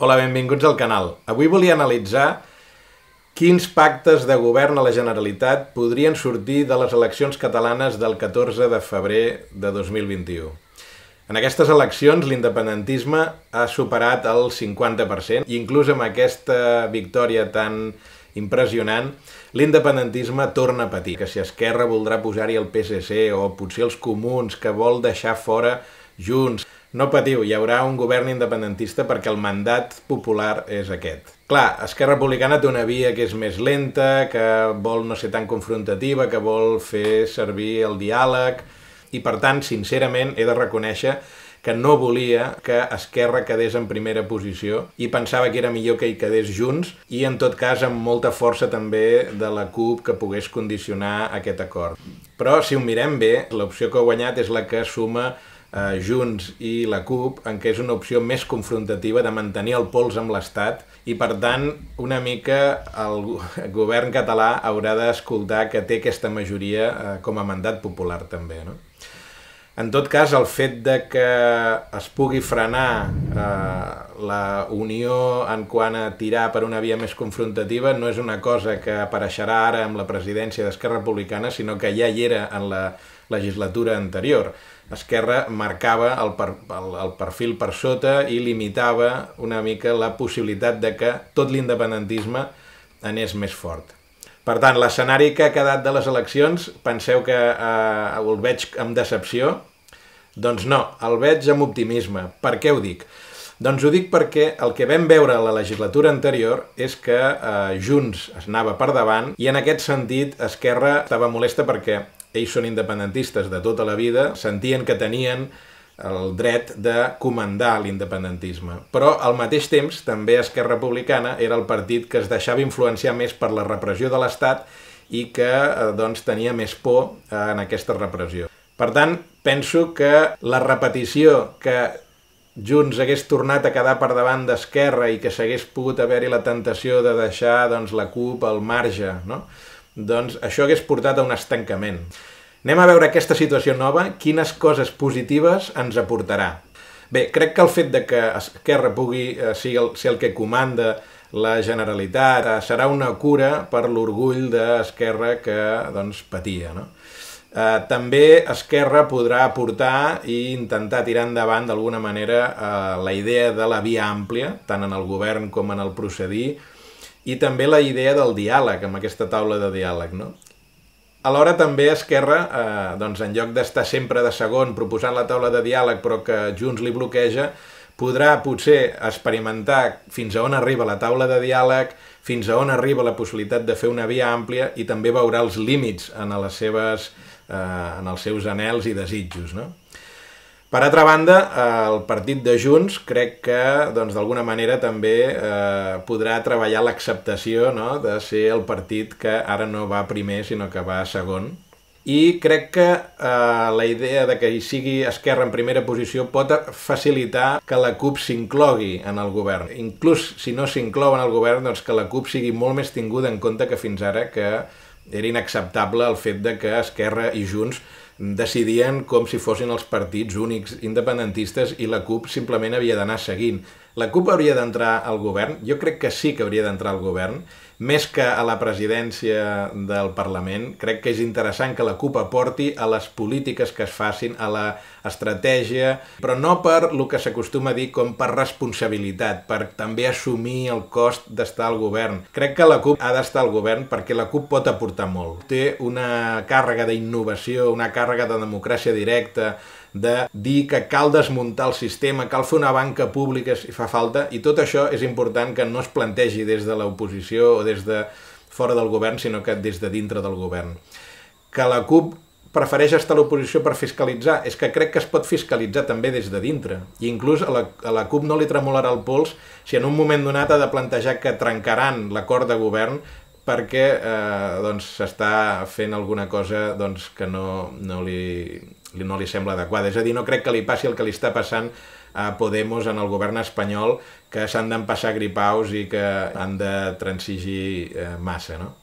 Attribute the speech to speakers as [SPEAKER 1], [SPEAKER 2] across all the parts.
[SPEAKER 1] Hola, benvinguts al canal. Avui volia analitzar quins pactes de govern a la Generalitat podrien sortir de les eleccions catalanes del 14 de febrer de 2021. En aquestes eleccions l'independentisme ha superat el 50% i inclús amb aquesta victòria tan impressionant, l'independentisme torna a patir. Que si Esquerra voldrà posar-hi el PSC o potser els comuns que vol deixar fora Junts, no patiu, hi haurà un govern independentista perquè el mandat popular és aquest. Clar, Esquerra Republicana té una via que és més lenta, que vol no ser tan confrontativa, que vol fer servir el diàleg, i per tant, sincerament, he de reconèixer que no volia que Esquerra quedés en primera posició i pensava que era millor que hi quedés junts i en tot cas amb molta força també de la CUP que pogués condicionar aquest acord. Però si ho mirem bé, l'opció que ha guanyat és la que suma eh, Junts i la CUP, en què és una opció més confrontativa de mantenir el pols amb l'Estat i, per tant, una mica el govern català haurà d'escoltar que té aquesta majoria eh, com a mandat popular també, no? En tot cas, el fet de que es pugui frenar eh, la unió en quant a tirar per una via més confrontativa no és una cosa que apareixerà ara amb la presidència d'Esquerra Republicana, sinó que ja hi era en la legislatura anterior. Esquerra marcava el, per, el, el perfil per sota i limitava una mica la possibilitat de que tot l'independentisme anés més fort. Per tant, l'escenari que ha quedat de les eleccions, penseu que eh, el veig amb decepció? Doncs no, el veig amb optimisme. Per què ho dic? Doncs ho dic perquè el que vam veure a la legislatura anterior és que eh, Junts es anava per davant i en aquest sentit Esquerra estava molesta perquè ells són independentistes de tota la vida, sentien que tenien el dret de comandar l'independentisme. Però al mateix temps també Esquerra Republicana era el partit que es deixava influenciar més per la repressió de l'Estat i que eh, doncs, tenia més por eh, en aquesta repressió. Per tant, penso que la repetició que Junts hagués tornat a quedar per davant d'Esquerra i que s'hagués pogut haver-hi la tentació de deixar doncs, la CUP al marge, no? doncs això hagués portat a un estancament. Anem a veure aquesta situació nova, quines coses positives ens aportarà. Bé, crec que el fet de que Esquerra pugui eh, ser el, ser el que comanda la Generalitat eh, serà una cura per l'orgull d'Esquerra que doncs, patia. No? Eh, també Esquerra podrà aportar i intentar tirar endavant d'alguna manera eh, la idea de la via àmplia, tant en el govern com en el procedir, i també la idea del diàleg, amb aquesta taula de diàleg, no? Alhora també Esquerra, eh, doncs en lloc d'estar sempre de segon proposant la taula de diàleg però que Junts li bloqueja, podrà potser experimentar fins a on arriba la taula de diàleg, fins a on arriba la possibilitat de fer una via àmplia i també veurà els límits en, les seves, eh, en els seus anels i desitjos. No? Per altra banda, el partit de Junts crec que doncs, d'alguna doncs, manera també eh, podrà treballar l'acceptació no? de ser el partit que ara no va primer sinó que va segon. I crec que eh, la idea de que hi sigui Esquerra en primera posició pot facilitar que la CUP s'inclogui en el govern. Inclús si no s'inclou en el govern, doncs que la CUP sigui molt més tinguda en compte que fins ara que era inacceptable el fet de que Esquerra i Junts decidien com si fossin els partits únics independentistes i la CUP simplement havia d'anar seguint. La CUP hauria d'entrar al govern? Jo crec que sí que hauria d'entrar al govern més que a la presidència del Parlament, crec que és interessant que la CUP aporti a les polítiques que es facin, a la estratègia, però no per lo que s'acostuma a dir com per responsabilitat, per també assumir el cost d'estar al govern. Crec que la CUP ha d'estar al govern perquè la CUP pot aportar molt. Té una càrrega d'innovació, una càrrega de democràcia directa, de dir que cal desmuntar el sistema, cal fer una banca pública si fa falta, i tot això és important que no es plantegi des de l'oposició o des de fora del govern, sinó que des de dintre del govern. Que la CUP prefereix estar a l'oposició per fiscalitzar, és que crec que es pot fiscalitzar també des de dintre. I inclús a la, a la CUP no li tremolarà el pols si en un moment donat ha de plantejar que trencaran l'acord de govern perquè eh, doncs, s'està doncs, fent alguna cosa doncs, que no, no li no li sembla adequada. És a dir, no crec que li passi el que li està passant a Podemos en el govern espanyol, que s'han d'empassar gripaus i que han de transigir eh, massa, no?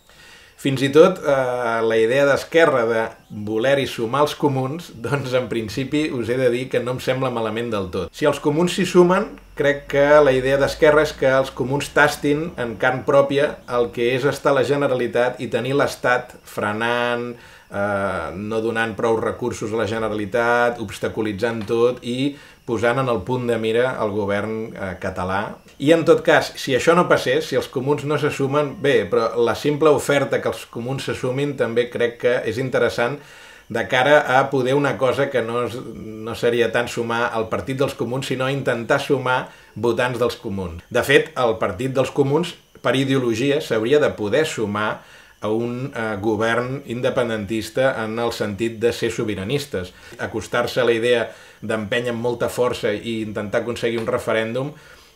[SPEAKER 1] Fins i tot eh, la idea d'Esquerra de voler-hi sumar els comuns, doncs en principi us he de dir que no em sembla malament del tot. Si els comuns s'hi sumen, crec que la idea d'Esquerra és que els comuns tastin en carn pròpia el que és estar a la Generalitat i tenir l'Estat frenant, eh, no donant prou recursos a la Generalitat, obstaculitzant tot i posant en el punt de mira el govern eh, català. I en tot cas, si això no passés, si els comuns no s'assumen, bé, però la simple oferta que els comuns s'assumin també crec que és interessant de cara a poder una cosa que no, no seria tant sumar al Partit dels Comuns, sinó intentar sumar votants dels comuns. De fet, el Partit dels Comuns, per ideologia, s'hauria de poder sumar a un eh, govern independentista en el sentit de ser sobiranistes. Acostar-se a la idea d'empènyer amb molta força i intentar aconseguir un referèndum,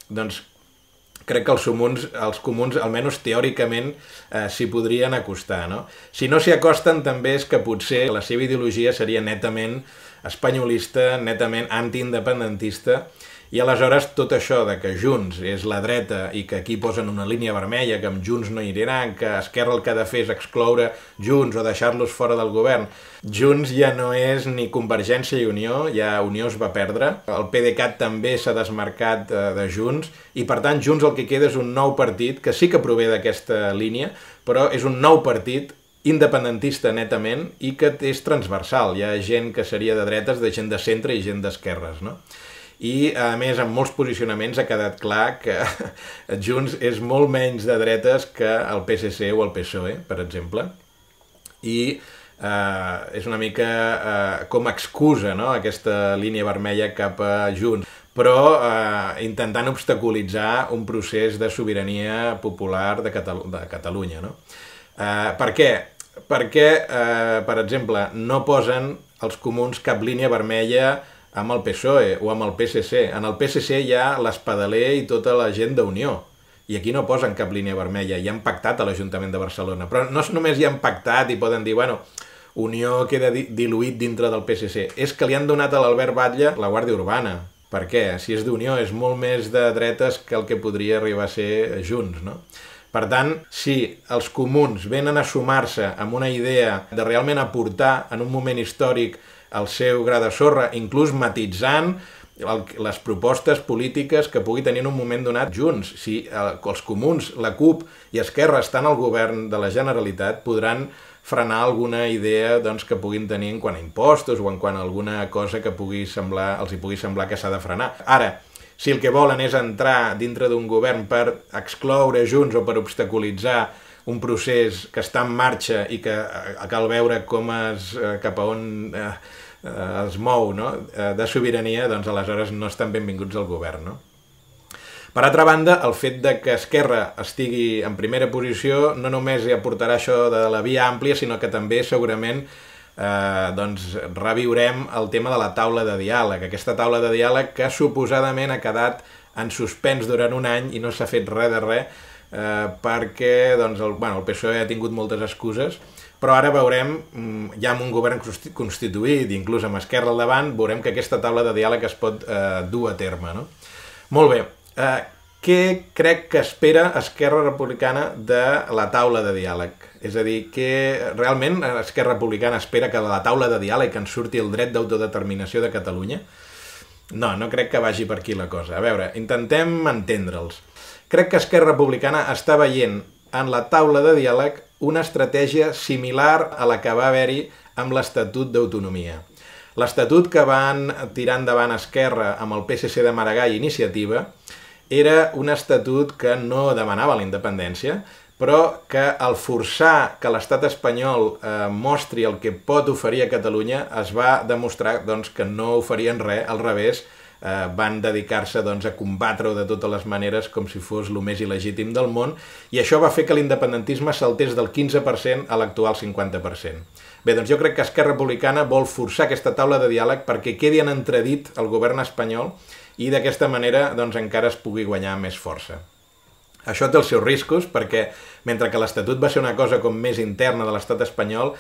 [SPEAKER 1] doncs crec que els comuns, els comuns almenys teòricament, eh, s'hi podrien acostar. No? Si no s'hi acosten, també és que potser la seva ideologia seria netament espanyolista, netament antiindependentista, i aleshores tot això de que Junts és la dreta i que aquí posen una línia vermella, que amb Junts no hi aniran, que Esquerra el que ha de fer és excloure Junts o deixar-los fora del govern. Junts ja no és ni Convergència i Unió, ja Unió es va perdre. El PDeCAT també s'ha desmarcat eh, de Junts i per tant Junts el que queda és un nou partit que sí que prové d'aquesta línia, però és un nou partit independentista netament i que és transversal. Hi ha gent que seria de dretes, de gent de centre i gent d'esquerres, no? i a més en molts posicionaments ha quedat clar que Junts és molt menys de dretes que el PSC o el PSOE, per exemple, i eh, és una mica eh, com excusa no? aquesta línia vermella cap a Junts però eh, intentant obstaculitzar un procés de sobirania popular de, Catalu de Catalunya. No? Eh, per què? Perquè, eh, per exemple, no posen els comuns cap línia vermella amb el PSOE o amb el PSC. En el PSC hi ha l'Espadaler i tota la gent d'Unió. I aquí no posen cap línia vermella. Hi han pactat a l'Ajuntament de Barcelona. Però no només hi han pactat i poden dir, bueno, Unió queda diluït dintre del PSC. És que li han donat a l'Albert Batlle la Guàrdia Urbana. Per què? Si és d'Unió, és molt més de dretes que el que podria arribar a ser Junts, no? Per tant, si els comuns venen a sumar-se amb una idea de realment aportar en un moment històric el seu gra de sorra, inclús matitzant les propostes polítiques que pugui tenir en un moment donat Junts. Si eh, els comuns, la CUP i Esquerra estan al govern de la Generalitat, podran frenar alguna idea doncs, que puguin tenir en quant a impostos o en quant a alguna cosa que pugui semblar, els hi pugui semblar que s'ha de frenar. Ara, si el que volen és entrar dintre d'un govern per excloure Junts o per obstaculitzar un procés que està en marxa i que eh, cal veure com es, eh, cap a on eh, eh es mou no? de sobirania, doncs aleshores no estan benvinguts al govern. No? Per altra banda, el fet de que Esquerra estigui en primera posició no només hi aportarà això de la via àmplia, sinó que també segurament eh, doncs reviurem el tema de la taula de diàleg, aquesta taula de diàleg que suposadament ha quedat en suspens durant un any i no s'ha fet res de res, eh, perquè doncs, el, bueno, el PSOE ha tingut moltes excuses, però ara veurem, mm, ja amb un govern constituït, inclús amb Esquerra al davant, veurem que aquesta taula de diàleg es pot eh, dur a terme. No? Molt bé, eh, què crec que espera Esquerra Republicana de la taula de diàleg? És a dir, que realment Esquerra Republicana espera que de la taula de diàleg en surti el dret d'autodeterminació de Catalunya? No, no crec que vagi per aquí la cosa. A veure, intentem entendre'ls. Crec que Esquerra Republicana està veient en la taula de diàleg una estratègia similar a la que va haver-hi amb l'Estatut d'Autonomia. L'Estatut que van tirar endavant Esquerra amb el PSC de Maragall i Iniciativa era un estatut que no demanava la independència, però que al forçar que l'estat espanyol eh, mostri el que pot oferir a Catalunya es va demostrar doncs, que no oferien res, al revés, eh, van dedicar-se doncs, a combatre-ho de totes les maneres com si fos el més il·legítim del món i això va fer que l'independentisme saltés del 15% a l'actual 50%. Bé, doncs jo crec que Esquerra Republicana vol forçar aquesta taula de diàleg perquè quedi en entredit el govern espanyol i d'aquesta manera doncs, encara es pugui guanyar més força. Això té els seus riscos perquè, mentre que l'Estatut va ser una cosa com més interna de l'estat espanyol,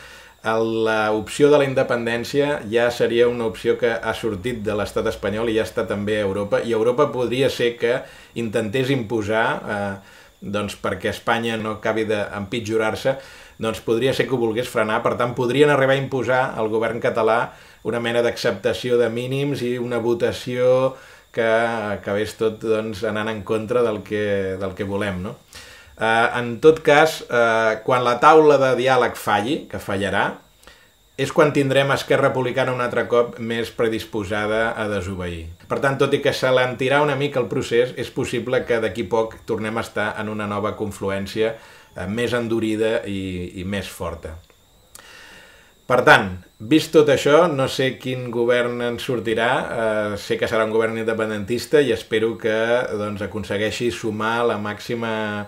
[SPEAKER 1] l'opció de la independència ja seria una opció que ha sortit de l'estat espanyol i ja està també a Europa, i Europa podria ser que intentés imposar, eh, doncs perquè Espanya no acabi d'empitjorar-se, doncs podria ser que ho volgués frenar, per tant podrien arribar a imposar al govern català una mena d'acceptació de mínims i una votació que acabés tot doncs, anant en contra del que, del que volem, no? Eh, en tot cas, eh, quan la taula de diàleg falli, que fallarà, és quan tindrem Esquerra Republicana un altre cop més predisposada a desobeir. Per tant, tot i que s'alentirà una mica el procés, és possible que d'aquí poc tornem a estar en una nova confluència eh, més endurida i, i més forta. Per tant, vist tot això, no sé quin govern en sortirà, eh, sé que serà un govern independentista i espero que doncs, aconsegueixi sumar la màxima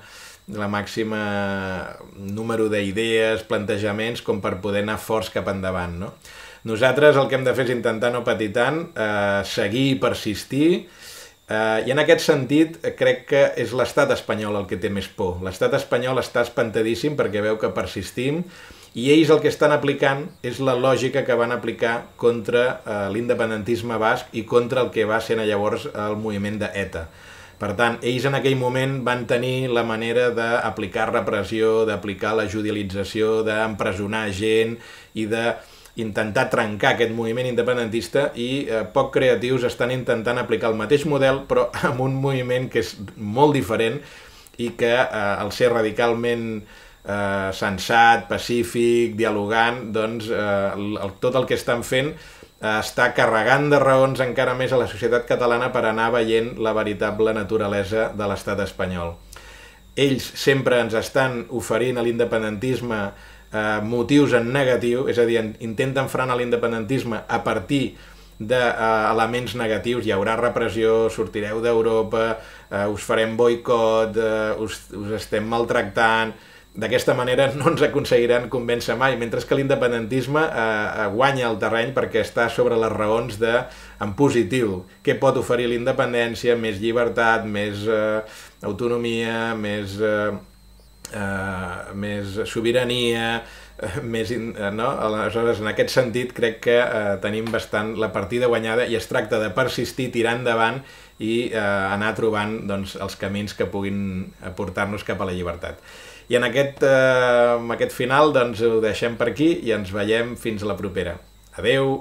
[SPEAKER 1] la màxima número d'idees, plantejaments, com per poder anar forts cap endavant, no? Nosaltres el que hem de fer és intentar no patir tant, eh, seguir i persistir, eh, i en aquest sentit eh, crec que és l'estat espanyol el que té més por. L'estat espanyol està espantadíssim perquè veu que persistim, i ells el que estan aplicant és la lògica que van aplicar contra eh, l'independentisme basc i contra el que va ser llavors el moviment d'ETA. De e per tant, ells en aquell moment van tenir la manera d'aplicar repressió, d'aplicar la judicialització, d'empresonar gent i de intentar trencar aquest moviment independentista i eh, poc creatius estan intentant aplicar el mateix model però amb un moviment que és molt diferent i que eh, al ser radicalment eh, sensat, pacífic, dialogant, doncs eh, el, tot el que estan fent està carregant de raons encara més a la societat catalana per anar veient la veritable naturalesa de l'estat espanyol. Ells sempre ens estan oferint a l'independentisme eh, motius en negatiu, és a dir, intenten frenar l'independentisme a partir d'elements de, eh, negatius, hi haurà repressió, sortireu d'Europa, eh, us farem boicot, eh, us, us estem maltractant, D'aquesta manera no ens aconseguiran convèncer mai, mentre que l'independentisme eh, eh, guanya el terreny perquè està sobre les raons de en positiu. Què pot oferir l'independència? Més llibertat, més eh, autonomia, més, eh, eh, més sobirania, eh, més, eh, no? Aleshores, en aquest sentit, crec que eh, tenim bastant la partida guanyada i es tracta de persistir, tirar endavant i eh, anar trobant doncs, els camins que puguin portar-nos cap a la llibertat. I en aquest, eh, en aquest final doncs, ho deixem per aquí i ens veiem fins a la propera. Adeu!